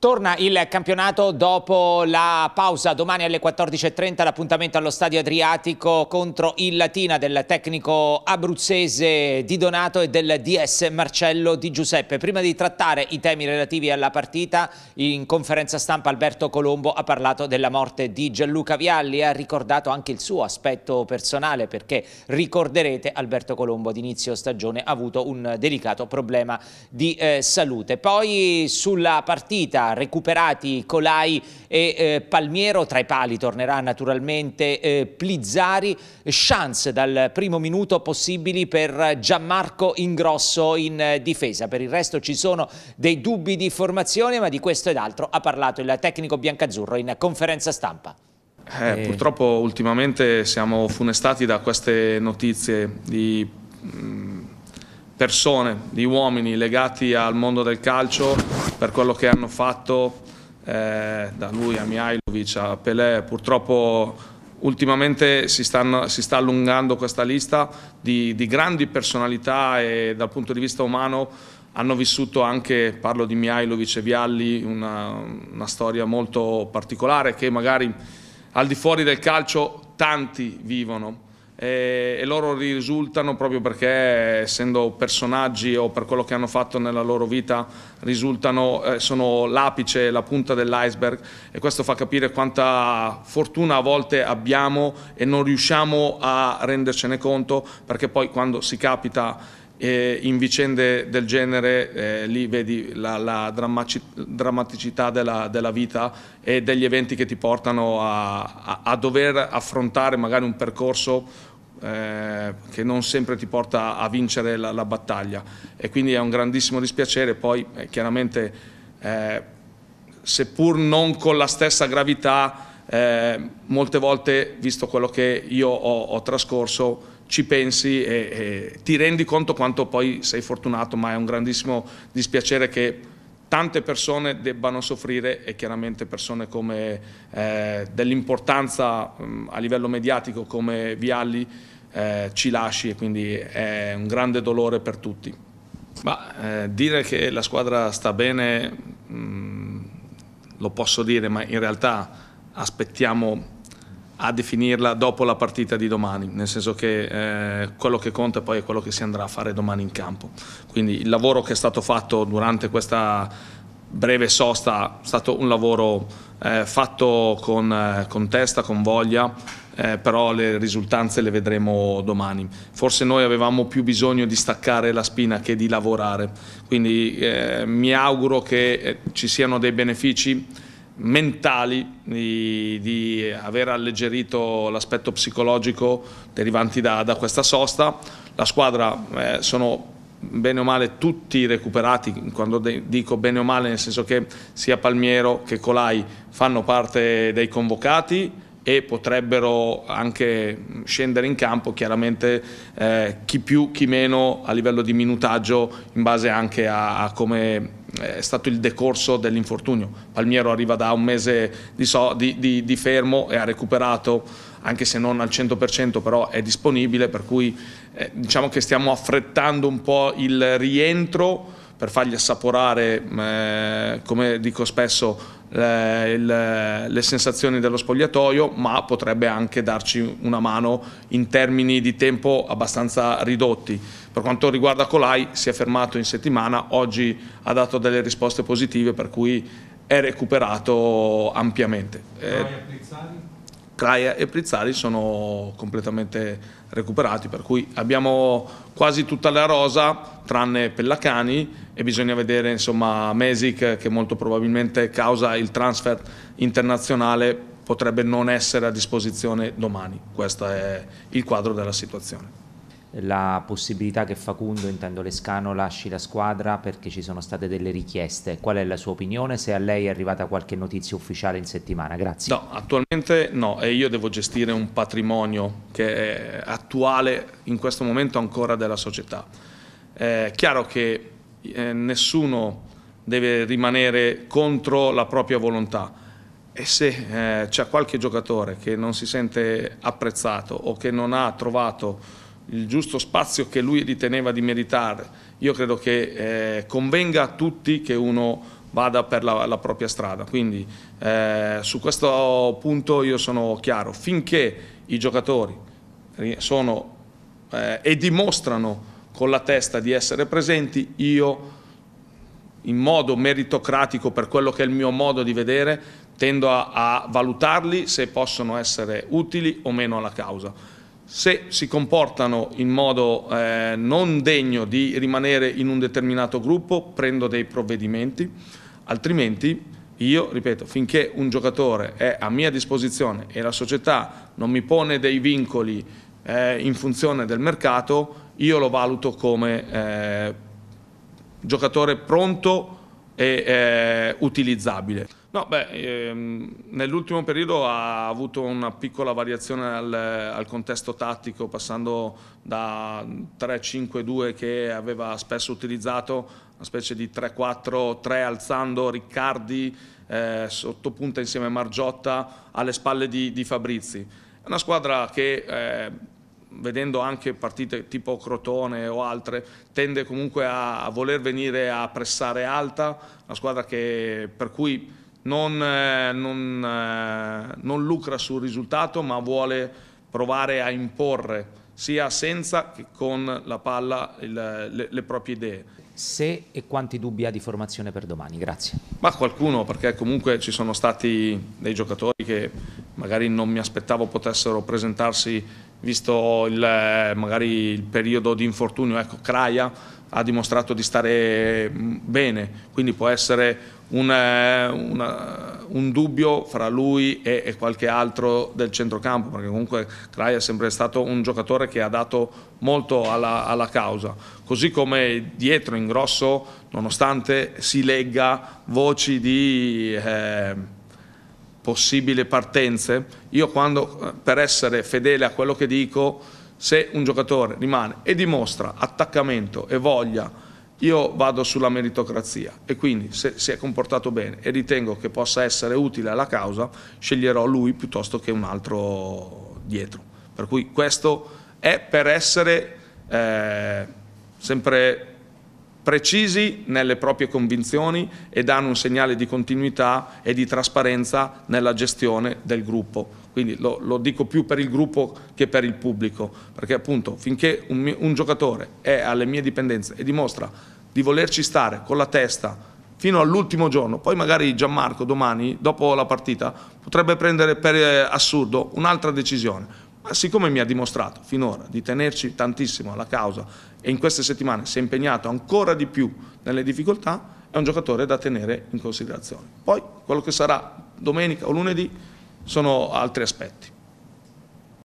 Torna il campionato dopo la pausa, domani alle 14.30 l'appuntamento allo Stadio Adriatico contro il Latina del tecnico abruzzese Di Donato e del DS Marcello Di Giuseppe. Prima di trattare i temi relativi alla partita, in conferenza stampa Alberto Colombo ha parlato della morte di Gianluca Vialli e ha ricordato anche il suo aspetto personale perché ricorderete Alberto Colombo ad inizio stagione ha avuto un delicato problema di eh, salute. Poi sulla partita recuperati Colai e eh, Palmiero, tra i pali tornerà naturalmente eh, Plizzari, chance dal primo minuto possibili per Gianmarco Ingrosso in eh, difesa, per il resto ci sono dei dubbi di formazione ma di questo ed altro ha parlato il tecnico biancazzurro in conferenza stampa. Eh, eh. purtroppo ultimamente siamo funestati da queste notizie di mm, persone, di uomini legati al mondo del calcio per quello che hanno fatto eh, da lui a Mihailovic a Pelé. Purtroppo ultimamente si, stanno, si sta allungando questa lista di, di, grandi personalità e dal punto di vista umano hanno vissuto anche, parlo di Mihailovic e Vialli, una, una storia molto particolare che magari al di fuori del calcio tanti vivono e, eh, e loro risultano proprio perché essendo personaggi o per quello che hanno fatto nella loro vita risultano, eh, sono l'apice, la punta dell'iceberg e questo fa capire quanta fortuna a volte abbiamo e non riusciamo a rendercene conto perché poi quando si capita eh, in vicende del genere eh, lì vedi la, la drammaticità della, della, vita e degli eventi che ti portano a, a, a dover affrontare magari un percorso eh, che non sempre ti porta a vincere la, la, battaglia e quindi è un grandissimo dispiacere, poi eh, chiaramente eh, seppur non con la stessa gravità eh, molte volte visto quello che io ho, ho trascorso ci pensi e, e, ti rendi conto quanto poi sei fortunato ma è un grandissimo dispiacere che tante persone debbano soffrire e chiaramente persone come eh, dell'importanza mm, a livello mediatico come Vialli eh, ci lasci e quindi è un grande dolore per tutti. Ma eh, dire che la squadra sta bene mh, mm, lo posso dire, ma in realtà aspettiamo a definirla dopo la partita di domani, nel senso che eh, quello che conta poi è quello che si andrà a fare domani in campo. Quindi il lavoro che è stato fatto durante questa breve sosta, è stato un lavoro eh, fatto con, eh, con, testa, con voglia, eh, però le risultanze le vedremo domani. Forse noi avevamo più bisogno di staccare la spina che di lavorare, quindi eh, mi auguro che eh, ci siano dei benefici mentali di, di aver alleggerito l'aspetto psicologico derivanti da, da, questa sosta. La squadra eh, sono bene o male tutti recuperati, quando dico bene o male nel senso che sia Palmiero che Colai fanno parte dei convocati e potrebbero anche scendere in campo chiaramente eh, chi più chi meno a livello di minutaggio in base anche a, a come eh, è stato il decorso dell'infortunio. Palmiero arriva da un mese di, so, di, di, di fermo e ha recuperato anche se non al 100% però è disponibile, per cui eh, diciamo che stiamo affrettando un po' il rientro per fargli assaporare, mm, eh, come dico spesso, le, le, le sensazioni dello spogliatoio, ma potrebbe anche darci una mano in termini di tempo abbastanza ridotti. Per quanto riguarda Colai, si è fermato in settimana, oggi ha dato delle risposte positive, per cui è recuperato ampiamente. Eh, Craia e Prizzali sono completamente recuperati, per cui abbiamo quasi tutta la rosa tranne Pellacani e bisogna vedere insomma Mesic che molto probabilmente causa il transfer internazionale potrebbe non essere a disposizione domani. Questo è il quadro della situazione la possibilità che Facundo, intendo Lescano, lasci la squadra perché ci sono state delle richieste. Qual è la sua opinione? Se a lei è arrivata qualche notizia ufficiale in settimana? Grazie. No, attualmente no, e io devo gestire un patrimonio che è attuale in questo momento ancora della società. È chiaro che eh, nessuno deve rimanere contro la propria volontà e se eh, c'è qualche giocatore che non si sente apprezzato o che non ha trovato il giusto spazio che lui riteneva di meritare. Io credo che eh, convenga a tutti che uno vada per la, la propria strada, quindi eh, su questo punto io sono chiaro, finché i giocatori sono eh, e dimostrano con la testa di essere presenti, io in modo meritocratico per quello che è il mio modo di vedere tendo a, a valutarli se possono essere utili o meno alla causa se si comportano in modo eh, non degno di rimanere in un determinato gruppo prendo dei provvedimenti, altrimenti io, ripeto, finché un giocatore è a mia disposizione e la società non mi pone dei vincoli eh, in funzione del mercato, io lo valuto come eh, giocatore pronto e eh, utilizzabile. No, beh, ehm, nell'ultimo periodo ha avuto una piccola variazione al, al contesto tattico, passando da 3-5-2 che aveva spesso utilizzato, una specie di 3-4-3 alzando Riccardi eh, sottopunta insieme a Margiotta alle spalle di, di Fabrizi. È una squadra che... Eh, vedendo anche partite tipo Crotone o altre, tende comunque a, a voler venire a pressare alta, una squadra che, per cui non, eh, non, eh, non lucra sul risultato ma vuole provare a imporre sia senza che con la palla il, le, le, proprie idee. Se e quanti dubbi ha di formazione per domani? Grazie. Ma qualcuno, perché comunque ci sono stati dei giocatori che magari non mi aspettavo potessero presentarsi visto il, eh, magari il periodo di infortunio. Ecco, Craia ha dimostrato di stare mm, bene, quindi può essere una, eh, una, un dubbio fra lui e, e, qualche altro del centrocampo, perché comunque Crai è sempre stato un giocatore che ha dato molto alla, alla causa, così come dietro in grosso, nonostante si legga voci di... Eh, possibili partenze, io quando, eh, per essere fedele a quello che dico, se un giocatore rimane e dimostra attaccamento e voglia io vado sulla meritocrazia e quindi se si è comportato bene e ritengo che possa essere utile alla causa, sceglierò lui piuttosto che un altro dietro. Per cui questo è per essere eh, sempre precisi nelle proprie convinzioni e danno un segnale di continuità e di trasparenza nella gestione del gruppo quindi lo, lo, dico più per il gruppo che per il pubblico, perché appunto finché un, un giocatore è alle mie dipendenze e dimostra di volerci stare con la testa fino all'ultimo giorno, poi magari Gianmarco domani, dopo la partita, potrebbe prendere per eh, assurdo un'altra decisione. Ma siccome mi ha dimostrato finora di tenerci tantissimo alla causa e in queste settimane si è impegnato ancora di più nelle difficoltà, è un giocatore da tenere in considerazione. Poi quello che sarà domenica o lunedì sono altri aspetti.